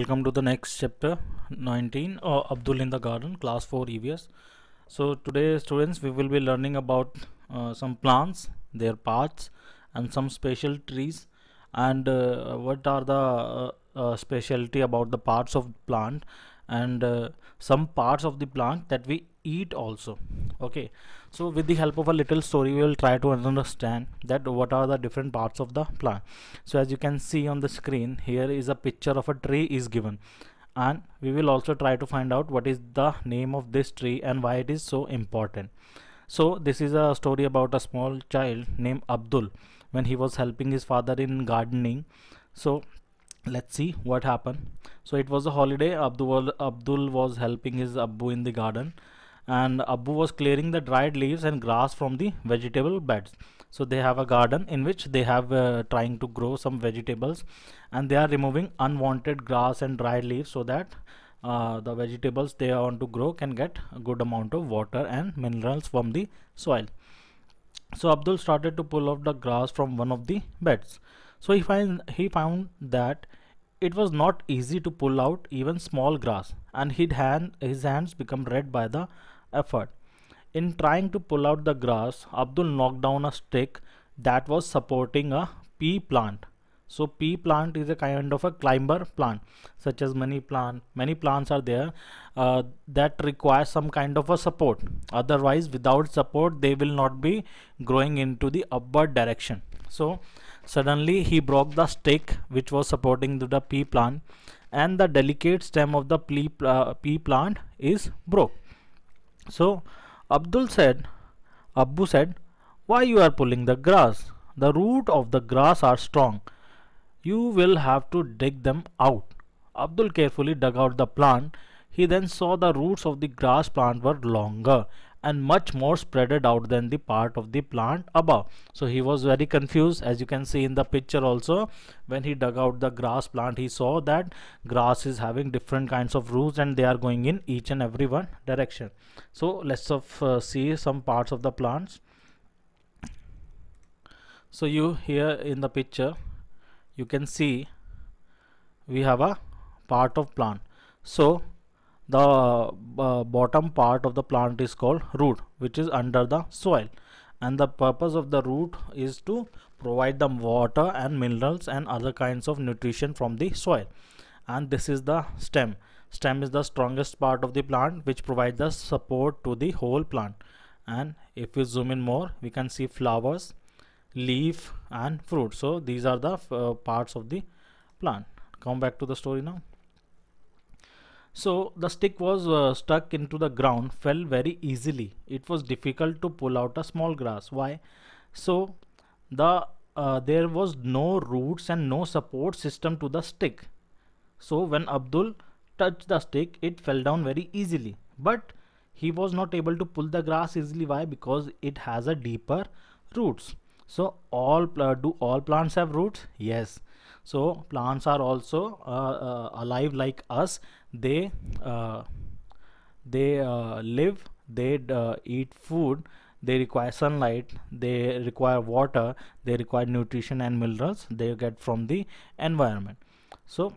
Welcome to the next chapter 19 uh, Abdul in the garden class 4 EVS. So today students we will be learning about uh, some plants, their parts and some special trees and uh, what are the uh, uh specialty about the parts of plant and uh, some parts of the plant that we eat also. Okay so with the help of a little story we will try to understand that what are the different parts of the plant so as you can see on the screen here is a picture of a tree is given and we will also try to find out what is the name of this tree and why it is so important so this is a story about a small child named Abdul when he was helping his father in gardening so let's see what happened so it was a holiday Abdul Abdul was helping his Abbu in the garden and Abu was clearing the dried leaves and grass from the vegetable beds. So they have a garden in which they have uh, trying to grow some vegetables and they are removing unwanted grass and dried leaves so that uh, the vegetables they want to grow can get a good amount of water and minerals from the soil. So Abdul started to pull off the grass from one of the beds. So he, find, he found that it was not easy to pull out even small grass and his, hand, his hands become red by the effort. In trying to pull out the grass, Abdul knocked down a stick that was supporting a pea plant. So pea plant is a kind of a climber plant, such as many plant. Many plants are there uh, that require some kind of a support. Otherwise, without support, they will not be growing into the upward direction. So suddenly he broke the stick which was supporting the pea plant, and the delicate stem of the pea, uh, pea plant is broke. So Abdul said, Abu said, why you are pulling the grass? The root of the grass are strong. You will have to dig them out. Abdul carefully dug out the plant. He then saw the roots of the grass plant were longer and much more spreaded out than the part of the plant above. So he was very confused as you can see in the picture also when he dug out the grass plant he saw that grass is having different kinds of roots and they are going in each and every one direction. So let's of, uh, see some parts of the plants. So you here in the picture you can see we have a part of plant. So the uh, bottom part of the plant is called root which is under the soil and the purpose of the root is to provide the water and minerals and other kinds of nutrition from the soil and this is the stem stem is the strongest part of the plant which provides the support to the whole plant and if we zoom in more we can see flowers leaf and fruit so these are the uh, parts of the plant come back to the story now so the stick was uh, stuck into the ground, fell very easily. It was difficult to pull out a small grass. Why? So the uh, there was no roots and no support system to the stick. So when Abdul touched the stick, it fell down very easily. But he was not able to pull the grass easily. Why? Because it has a deeper roots. So all uh, do all plants have roots? Yes. So plants are also uh, uh, alive like us they uh, they uh, live they uh, eat food they require sunlight they require water they require nutrition and minerals they get from the environment so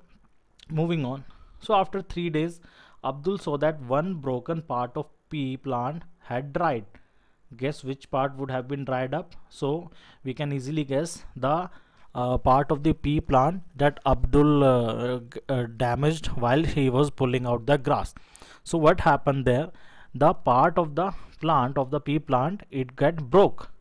moving on so after three days abdul saw that one broken part of pea plant had dried guess which part would have been dried up so we can easily guess the uh, part of the pea plant that Abdul uh, uh, damaged while he was pulling out the grass. So what happened there? The part of the plant of the pea plant it got broke.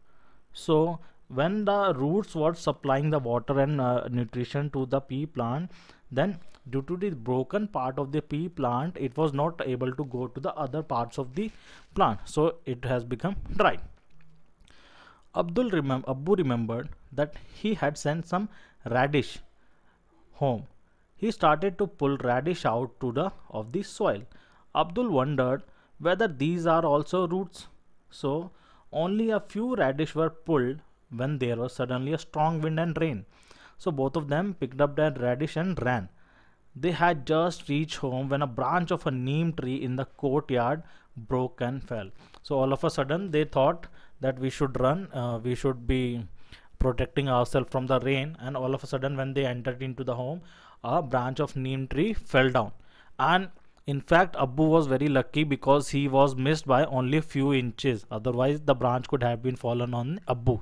So when the roots were supplying the water and uh, nutrition to the pea plant, then due to the broken part of the pea plant, it was not able to go to the other parts of the plant. So it has become dry. Abdul remem remembered that he had sent some radish home. He started to pull radish out to the of the soil. Abdul wondered whether these are also roots. So only a few radish were pulled when there was suddenly a strong wind and rain. So both of them picked up their radish and ran. They had just reached home when a branch of a neem tree in the courtyard broke and fell. So all of a sudden they thought that we should run uh, we should be protecting ourselves from the rain and all of a sudden when they entered into the home a branch of neem tree fell down and in fact Abu was very lucky because he was missed by only few inches otherwise the branch could have been fallen on Abu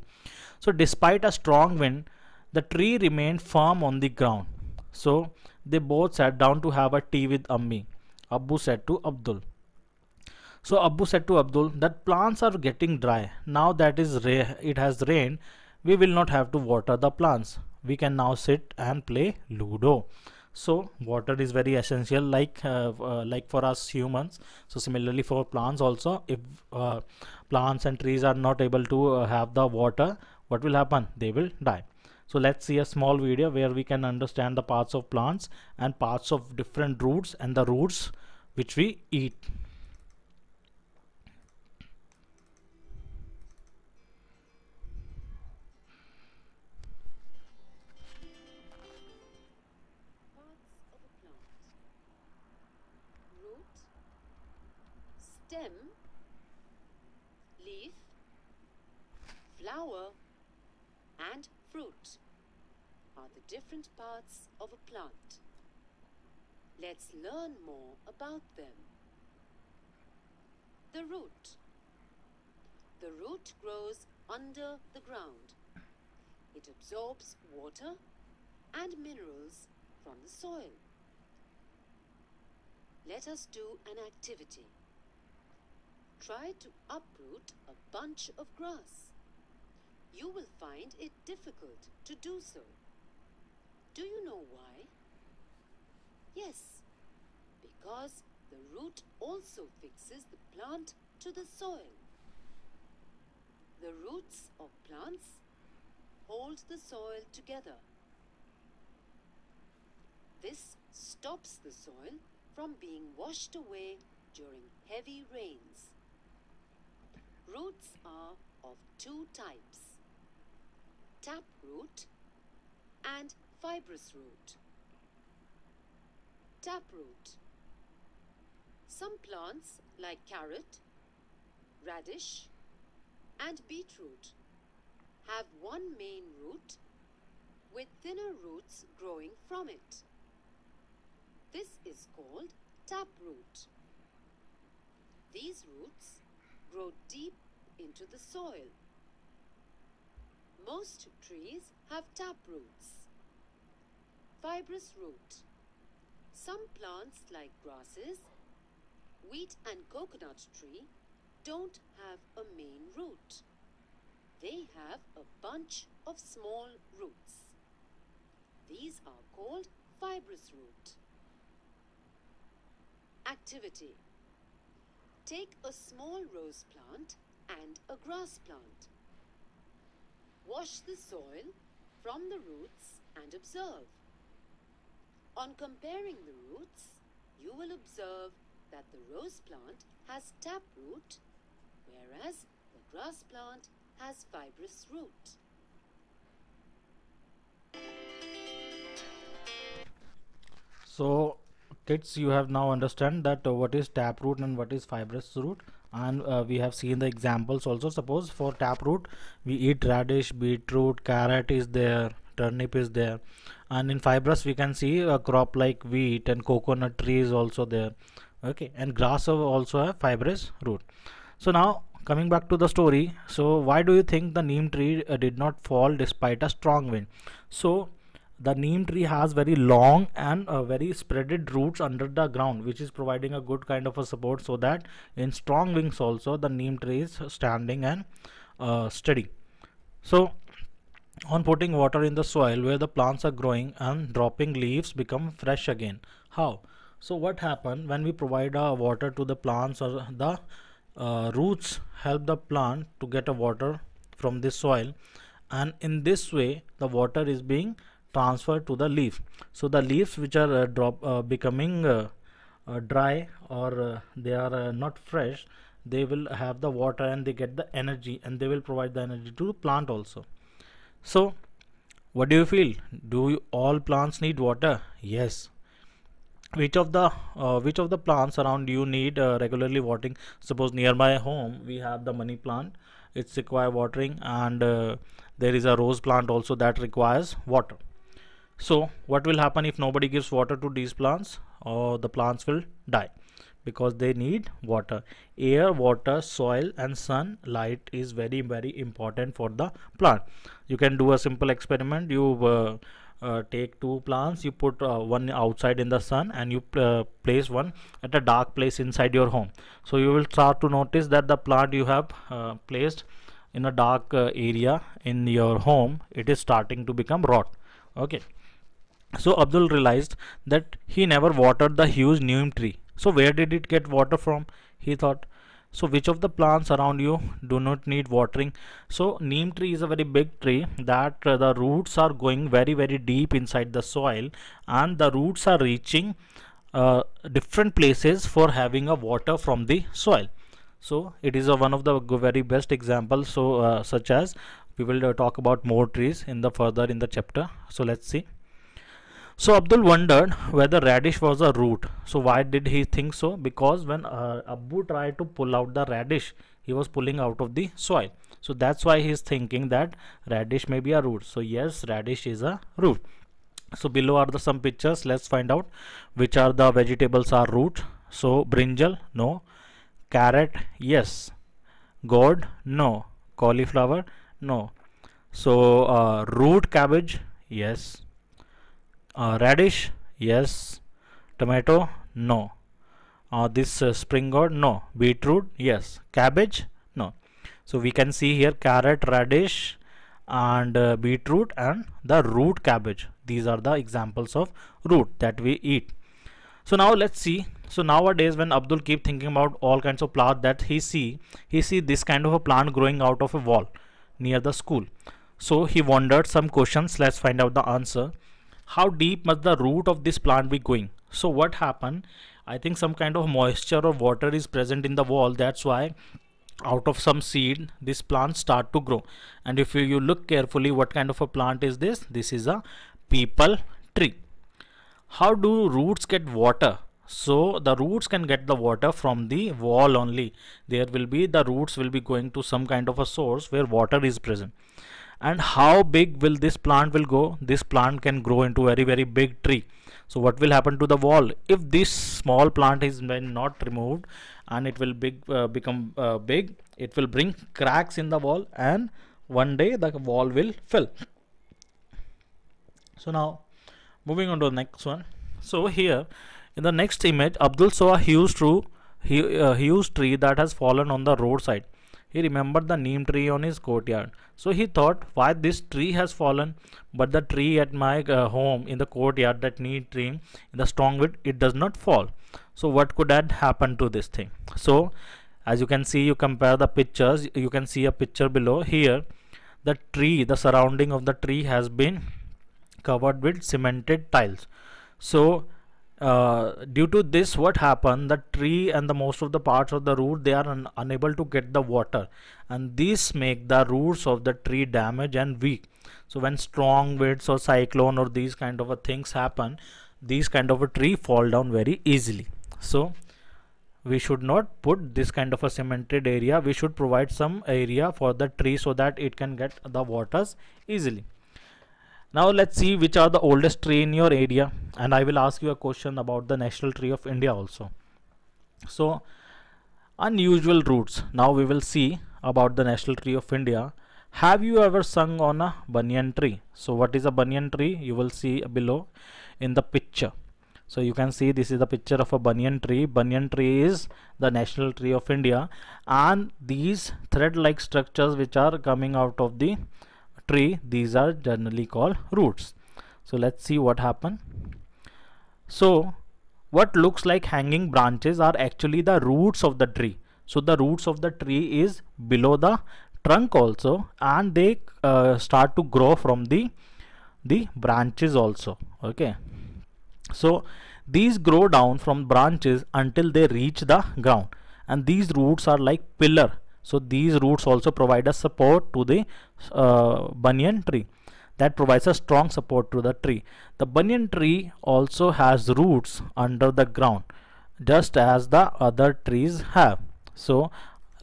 so despite a strong wind the tree remained firm on the ground so they both sat down to have a tea with Ammi Abu said to Abdul so Abu said to Abdul that plants are getting dry. Now that is it has rained, we will not have to water the plants. We can now sit and play Ludo. So water is very essential like uh, uh, like for us humans. So similarly for plants also if uh, plants and trees are not able to uh, have the water, what will happen? They will die. So let's see a small video where we can understand the parts of plants and parts of different roots and the roots which we eat. different parts of a plant. Let's learn more about them. The root. The root grows under the ground. It absorbs water and minerals from the soil. Let us do an activity. Try to uproot a bunch of grass. You will find it difficult to do so. Do you know why? Yes, because the root also fixes the plant to the soil. The roots of plants hold the soil together. This stops the soil from being washed away during heavy rains. Roots are of two types, tap root and fibrous root, taproot. Some plants like carrot, radish and beetroot have one main root with thinner roots growing from it. This is called taproot. These roots grow deep into the soil. Most trees have taproots fibrous root. Some plants like grasses, wheat and coconut tree don't have a main root. They have a bunch of small roots. These are called fibrous root. Activity Take a small rose plant and a grass plant. Wash the soil from the roots and observe. On comparing the roots, you will observe that the rose plant has taproot, whereas the grass plant has fibrous root. So kids you have now understand that uh, what is taproot and what is fibrous root and uh, we have seen the examples also suppose for taproot we eat radish beetroot carrot is there turnip is there and in fibrous we can see a crop like wheat and coconut tree is also there okay and grass also have fibrous root so now coming back to the story so why do you think the neem tree uh, did not fall despite a strong wind so the neem tree has very long and uh, very spreaded roots under the ground which is providing a good kind of a support so that in strong winds also the neem tree is standing and uh, steady so on putting water in the soil where the plants are growing and dropping leaves become fresh again. How? So what happened when we provide water to the plants or the uh, roots help the plant to get a water from the soil and in this way the water is being transferred to the leaf. So the leaves which are uh, drop uh, becoming uh, uh, dry or uh, they are not fresh they will have the water and they get the energy and they will provide the energy to the plant also. So what do you feel? Do you, all plants need water? Yes. Which of the uh, which of the plants around you need uh, regularly watering? Suppose near my home we have the money plant. It's require watering and uh, there is a rose plant also that requires water. So what will happen if nobody gives water to these plants or the plants will die? because they need water air water soil and sunlight is very very important for the plant you can do a simple experiment you uh, uh, take two plants you put uh, one outside in the sun and you pl uh, place one at a dark place inside your home so you will start to notice that the plant you have uh, placed in a dark uh, area in your home it is starting to become rot okay so abdul realized that he never watered the huge neem tree so where did it get water from? He thought. So which of the plants around you do not need watering? So neem tree is a very big tree that uh, the roots are going very very deep inside the soil and the roots are reaching uh, different places for having a water from the soil. So it is a, one of the very best examples so uh, such as we will uh, talk about more trees in the further in the chapter. So let's see. So Abdul wondered whether radish was a root. So why did he think so? Because when uh, Abu tried to pull out the radish, he was pulling out of the soil. So that's why he is thinking that radish may be a root. So yes, radish is a root. So below are the some pictures. Let's find out which are the vegetables are root. So brinjal, no. Carrot, yes. Gourd, no. Cauliflower, no. So uh, root cabbage, yes uh, radish yes tomato no uh, this uh, spring no beetroot yes cabbage no so we can see here carrot radish and uh, beetroot and the root cabbage these are the examples of root that we eat so now let's see so nowadays when abdul keep thinking about all kinds of plants that he see he see this kind of a plant growing out of a wall near the school so he wondered some questions let's find out the answer how deep must the root of this plant be going so what happened i think some kind of moisture or water is present in the wall that's why out of some seed this plant start to grow and if you look carefully what kind of a plant is this this is a people tree how do roots get water so the roots can get the water from the wall only there will be the roots will be going to some kind of a source where water is present and how big will this plant will go this plant can grow into very very big tree so what will happen to the wall if this small plant is not removed and it will big uh, become uh, big it will bring cracks in the wall and one day the wall will fill so now moving on to the next one so here in the next image abdul saw a huge tree huge uh, tree that has fallen on the roadside he remembered the neem tree on his courtyard. So he thought, why this tree has fallen, but the tree at my uh, home in the courtyard, that neem tree, the strong wood, it does not fall. So what could have happened to this thing? So as you can see, you compare the pictures, you can see a picture below here. The tree, the surrounding of the tree has been covered with cemented tiles. So uh, due to this what happened the tree and the most of the parts of the root they are un unable to get the water and this make the roots of the tree damaged and weak so when strong winds or cyclone or these kind of a things happen these kind of a tree fall down very easily so we should not put this kind of a cemented area we should provide some area for the tree so that it can get the waters easily now let's see which are the oldest tree in your area and I will ask you a question about the national tree of India also. So unusual roots. Now we will see about the national tree of India. Have you ever sung on a banyan tree? So what is a banyan tree? You will see below in the picture. So you can see this is the picture of a banyan tree. Banyan tree is the national tree of India and these thread like structures which are coming out of the tree these are generally called roots so let's see what happened so what looks like hanging branches are actually the roots of the tree so the roots of the tree is below the trunk also and they uh, start to grow from the the branches also okay so these grow down from branches until they reach the ground and these roots are like pillar so these roots also provide a support to the uh, banyan tree that provides a strong support to the tree. The banyan tree also has roots under the ground just as the other trees have. So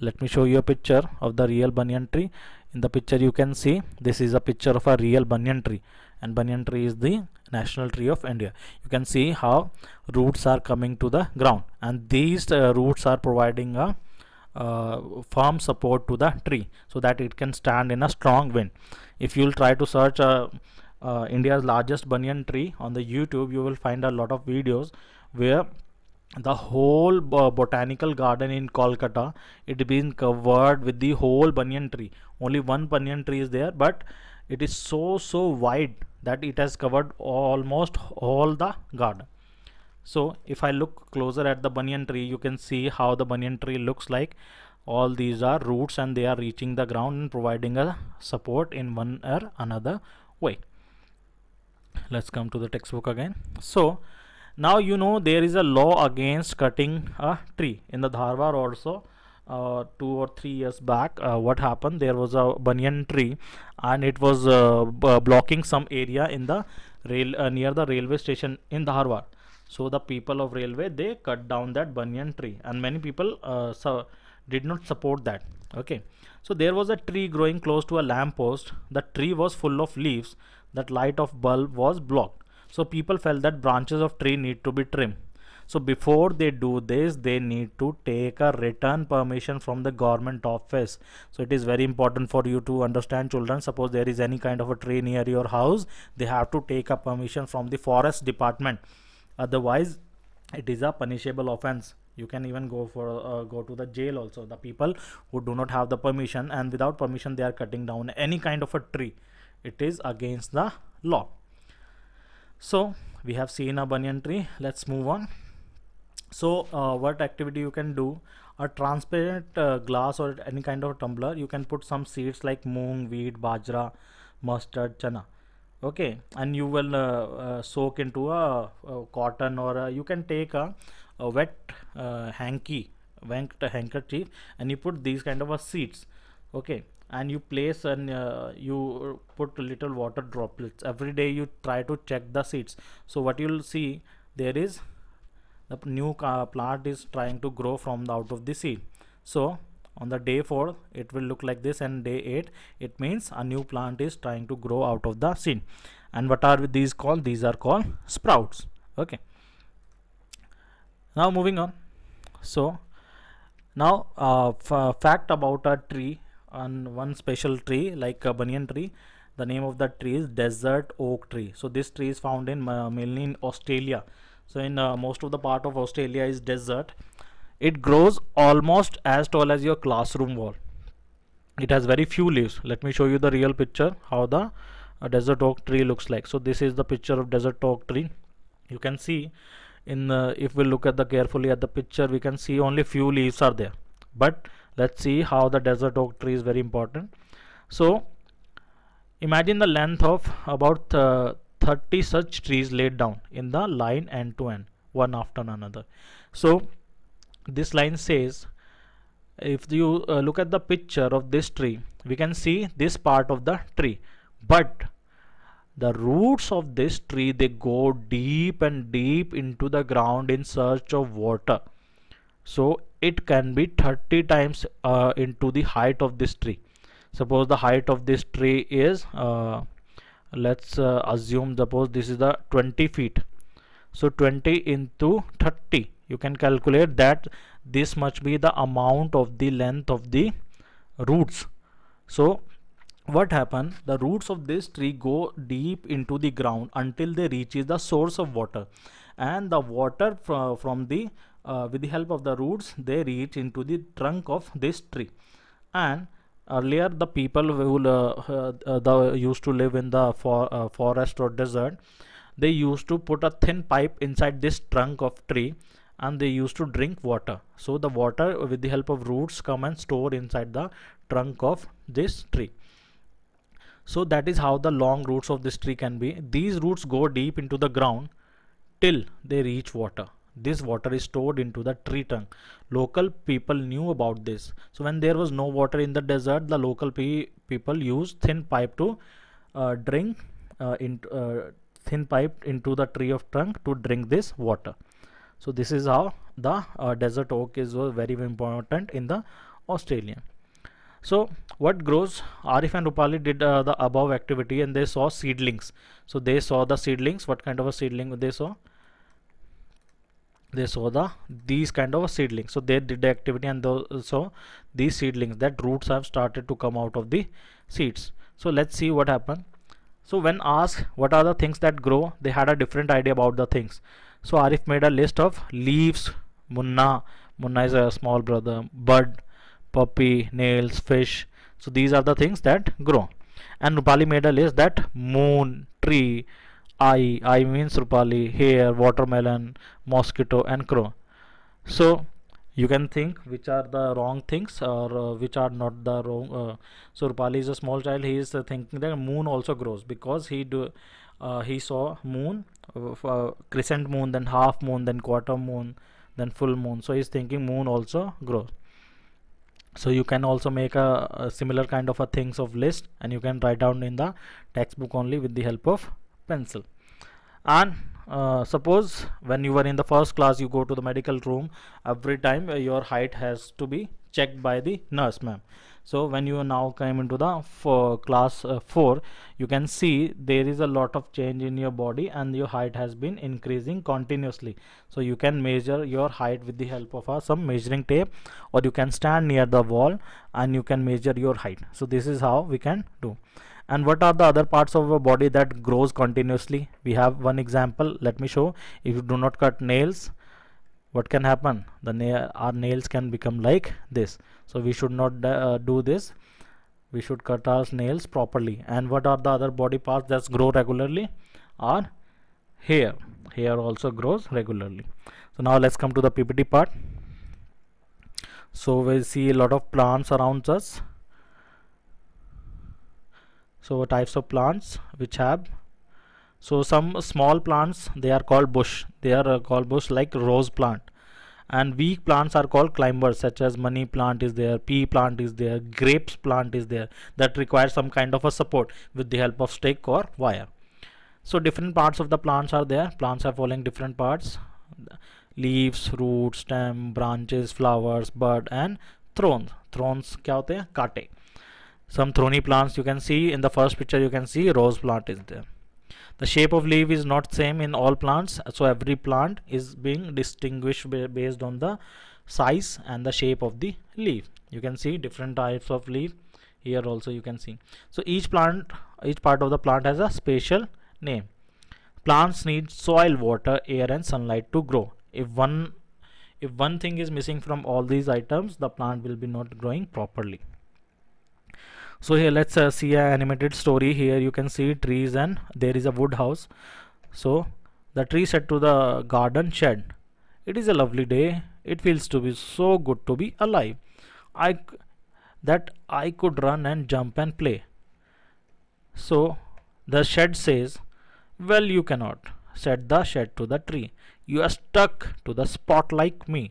let me show you a picture of the real banyan tree. In the picture you can see this is a picture of a real banyan tree and banyan tree is the national tree of India. You can see how roots are coming to the ground and these uh, roots are providing a uh, firm support to the tree so that it can stand in a strong wind if you'll try to search uh, uh, India's largest banyan tree on the YouTube you will find a lot of videos where the whole botanical garden in Kolkata it been covered with the whole banyan tree only one banyan tree is there but it is so so wide that it has covered almost all the garden so if I look closer at the banyan tree you can see how the banyan tree looks like all these are roots and they are reaching the ground and providing a support in one or another way let's come to the textbook again so now you know there is a law against cutting a tree in the dharwar also uh, two or three years back uh, what happened there was a banyan tree and it was uh, blocking some area in the rail uh, near the railway station in dharwar so the people of railway they cut down that banyan tree and many people uh, so did not support that okay so there was a tree growing close to a lamp post the tree was full of leaves that light of bulb was blocked so people felt that branches of tree need to be trimmed so before they do this, they need to take a return permission from the government office. So it is very important for you to understand children. Suppose there is any kind of a tree near your house, they have to take a permission from the forest department otherwise it is a punishable offense you can even go for uh, go to the jail also the people who do not have the permission and without permission they are cutting down any kind of a tree it is against the law so we have seen a banyan tree let's move on so uh, what activity you can do a transparent uh, glass or any kind of tumbler you can put some seeds like moong wheat bajra mustard chana okay and you will uh, uh, soak into a, a cotton or a, you can take a, a wet uh, hanky wet handkerchief and you put these kind of a seeds okay and you place and uh, you put little water droplets every day you try to check the seeds so what you'll see there is the new plant is trying to grow from the out of the seed so on the day 4 it will look like this and day 8 it means a new plant is trying to grow out of the seed and what are these called these are called sprouts okay now moving on so now uh, uh fact about a tree on one special tree like a banyan tree the name of the tree is desert oak tree so this tree is found in uh, mainly in australia so in uh, most of the part of australia is desert it grows almost as tall as your classroom wall it has very few leaves let me show you the real picture how the uh, desert oak tree looks like so this is the picture of desert oak tree you can see in if we look at the carefully at the picture we can see only few leaves are there but let's see how the desert oak tree is very important so imagine the length of about uh, 30 such trees laid down in the line end to end one after another so this line says if you uh, look at the picture of this tree we can see this part of the tree but the roots of this tree they go deep and deep into the ground in search of water so it can be 30 times uh, into the height of this tree suppose the height of this tree is uh, let's uh, assume suppose this is the 20 feet so 20 into 30 you can calculate that this must be the amount of the length of the roots so what happen the roots of this tree go deep into the ground until they reaches the source of water and the water fr from the uh, with the help of the roots they reach into the trunk of this tree and earlier the people who uh, uh, the, used to live in the for, uh, forest or desert they used to put a thin pipe inside this trunk of tree and they used to drink water so the water with the help of roots come and store inside the trunk of this tree so that is how the long roots of this tree can be these roots go deep into the ground till they reach water this water is stored into the tree trunk local people knew about this so when there was no water in the desert the local pe people used thin pipe to uh, drink uh, in uh, thin pipe into the tree of trunk to drink this water so this is how the uh, desert oak is uh, very important in the australia so what grows arif and rupali did uh, the above activity and they saw seedlings so they saw the seedlings what kind of a seedling they saw they saw the these kind of a seedlings so they did the activity and those uh, so these seedlings that roots have started to come out of the seeds so let's see what happened so when asked what are the things that grow they had a different idea about the things so Arif made a list of leaves, munna, munna is a small brother, bud, puppy, nails, fish. So these are the things that grow. And Rupali made a list that moon, tree, eye, eye means Rupali, hair, watermelon, mosquito and crow. So you can think which are the wrong things or uh, which are not the wrong. Uh, so Rupali is a small child. He is uh, thinking that moon also grows because he do uh, he saw moon uh, uh, crescent moon then half moon then quarter moon then full moon so he's thinking moon also grows so you can also make a, a, similar kind of a things of list and you can write down in the textbook only with the help of pencil and uh, suppose when you were in the first class you go to the medical room every time uh, your height has to be checked by the nurse ma'am so when you now come into the class uh, 4 you can see there is a lot of change in your body and your height has been increasing continuously so you can measure your height with the help of uh, some measuring tape or you can stand near the wall and you can measure your height so this is how we can do and what are the other parts of a body that grows continuously we have one example let me show if you do not cut nails what can happen the our nails can become like this so we should not uh, do this we should cut our nails properly and what are the other body parts that grow regularly are hair hair also grows regularly so now let's come to the ppt part so we see a lot of plants around us so types of plants which have so some small plants they are called bush they are uh, called bush like rose plant and weak plants are called climbers such as money plant is there pea plant is there grapes plant is there that require some kind of a support with the help of stake or wire so different parts of the plants are there plants are following different parts leaves root stem branches flowers bud and thrones thrones kya hote hain kate some thorny plants you can see in the first picture you can see rose plant is there the shape of leaf is not same in all plants so every plant is being distinguished based on the size and the shape of the leaf you can see different types of leaf here also you can see so each plant each part of the plant has a special name plants need soil water air and sunlight to grow if one if one thing is missing from all these items the plant will be not growing properly so here let's uh, see an animated story here you can see trees and there is a wood house so the tree said to the garden shed it is a lovely day it feels to be so good to be alive I that I could run and jump and play so the shed says well you cannot said the shed to the tree you are stuck to the spot like me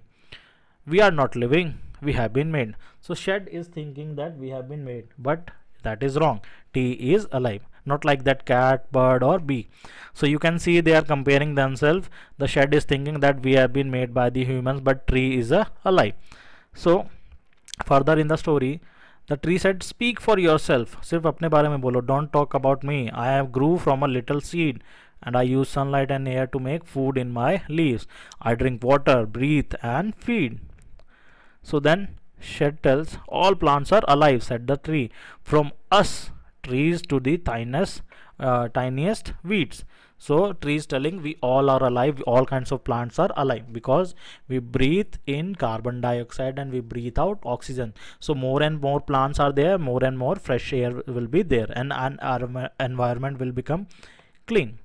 we are not living we have been made so shed is thinking that we have been made but that is wrong t is alive not like that cat bird or bee so you can see they are comparing themselves the shed is thinking that we have been made by the humans but tree is a uh, alive so further in the story the tree said speak for yourself सिर्फ अपने बारे में बोलो don't talk about me I have grew from a little seed and I use sunlight and air to make food in my leaves I drink water breathe and feed so then shed tells all plants are alive, said the tree. From us trees to the tiniest, uh, tiniest weeds. So trees telling we all are alive, all kinds of plants are alive because we breathe in carbon dioxide and we breathe out oxygen. So more and more plants are there, more and more fresh air will be there and, and our environment will become clean.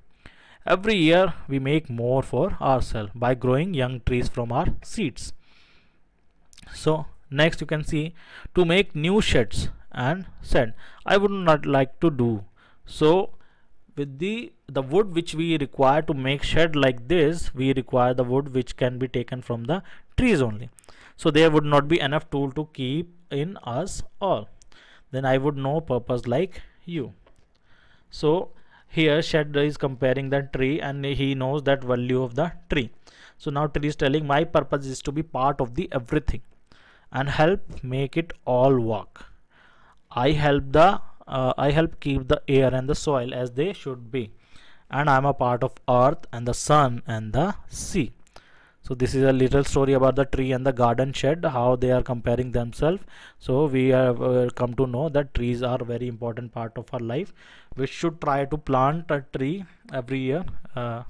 Every year we make more for ourselves by growing young trees from our seeds so next you can see to make new sheds and send i would not like to do so with the the wood which we require to make shed like this we require the wood which can be taken from the trees only so there would not be enough tool to keep in us all then i would know purpose like you so here shed is comparing the tree and he knows that value of the tree so now tree is telling my purpose is to be part of the everything and help make it all work i help the uh, i help keep the air and the soil as they should be and i'm a part of earth and the sun and the sea so this is a little story about the tree and the garden shed how they are comparing themselves so we have uh, come to know that trees are very important part of our life we should try to plant a tree every year uh,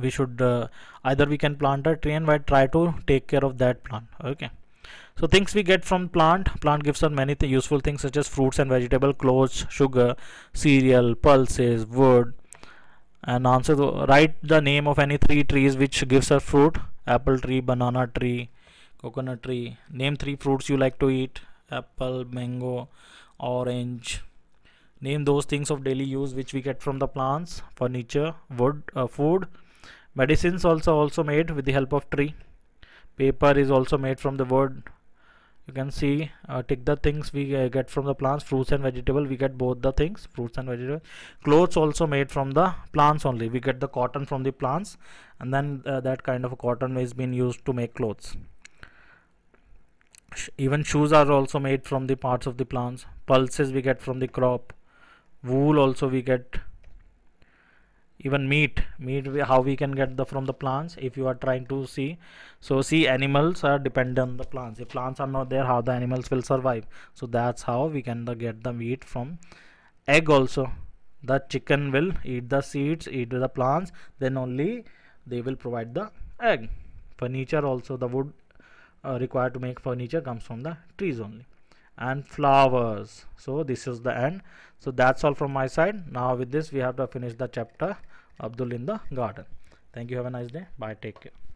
we should uh, either we can plant a tree and we try to take care of that plant okay so things we get from plant. Plant gives us many th useful things such as fruits and vegetable, clothes, sugar, cereal, pulses, wood. And answer the, write the name of any three trees which gives us fruit. Apple tree, banana tree, coconut tree. Name three fruits you like to eat. Apple, mango, orange. Name those things of daily use which we get from the plants, furniture, wood, uh, food. Medicines also also made with the help of tree paper is also made from the wood you can see uh, take the things we uh, get from the plants fruits and vegetable we get both the things fruits and vegetables. clothes also made from the plants only we get the cotton from the plants and then uh, that kind of cotton is being used to make clothes even shoes are also made from the parts of the plants pulses we get from the crop wool also we get even meat meat how we can get the from the plants if you are trying to see so see animals are dependent on the plants if plants are not there how the animals will survive so that's how we can the get the meat from egg also the chicken will eat the seeds eat the plants then only they will provide the egg furniture also the wood uh, required to make furniture comes from the trees only and flowers so this is the end so that's all from my side now with this we have to finish the chapter Abdul in the garden. Thank you. Have a nice day. Bye. Take care.